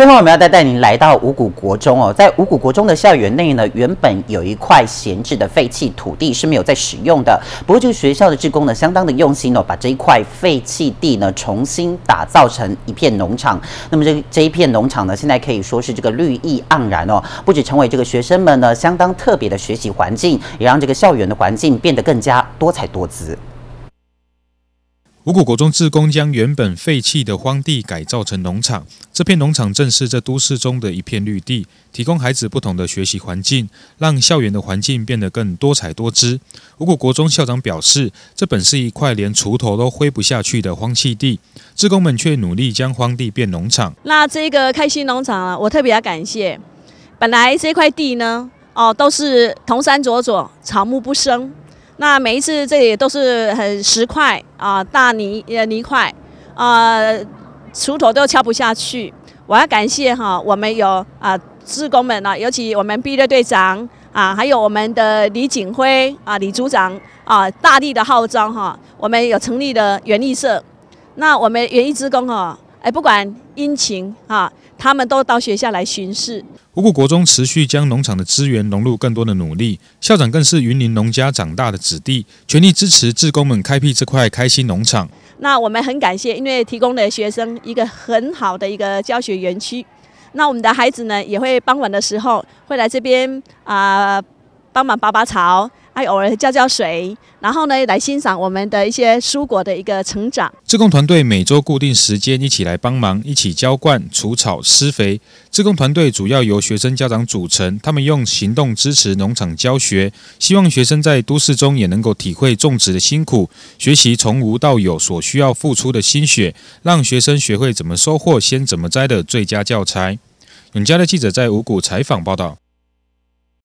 最后，我们要带带您来到五谷国中哦，在五谷国中的校园内呢，原本有一块闲置的废弃土地是没有在使用的。不过，这个学校的职工呢，相当的用心哦，把这一块废弃地呢，重新打造成一片农场。那么，这这一片农场呢，现在可以说是这个绿意盎然哦，不仅成为这个学生们呢相当特别的学习环境，也让这个校园的环境变得更加多彩多姿。五股国中志工将原本废弃的荒地改造成农场，这片农场正是这都市中的一片绿地，提供孩子不同的学习环境，让校园的环境变得更多彩多姿。五股国中校长表示，这本是一块连锄头都挥不下去的荒弃地，志工们却努力将荒地变农场。那这个开心农场啊，我特别要感谢。本来这块地呢，哦，都是铜山灼灼，草木不生。那每一次这里都是很石块啊，大泥呃泥块，啊，锄头都敲不下去。我要感谢哈，我们有啊，职工们呢，尤其我们 B 队队长啊，还有我们的李景辉啊，李组长啊，大力的号召哈，我们有成立的园艺社。那我们园艺职工哈。哎，不管阴晴啊，他们都到学校来巡视。湖过，国中持续将农场的资源融入更多的努力，校长更是云林农家长大的子弟，全力支持志工们开辟这块开心农场。那我们很感谢，因为提供的学生一个很好的一个教学园区。那我们的孩子呢，也会傍晚的时候会来这边啊，帮忙拔拔草。还偶尔浇浇水，然后呢，来欣赏我们的一些蔬果的一个成长。志工团队每周固定时间一起来帮忙，一起浇灌、除草、施肥。志工团队主要由学生家长组成，他们用行动支持农场教学，希望学生在都市中也能够体会种植的辛苦，学习从无到有所需要付出的心血，让学生学会怎么收获，先怎么栽的最佳教材。永嘉的记者在五谷采访报道。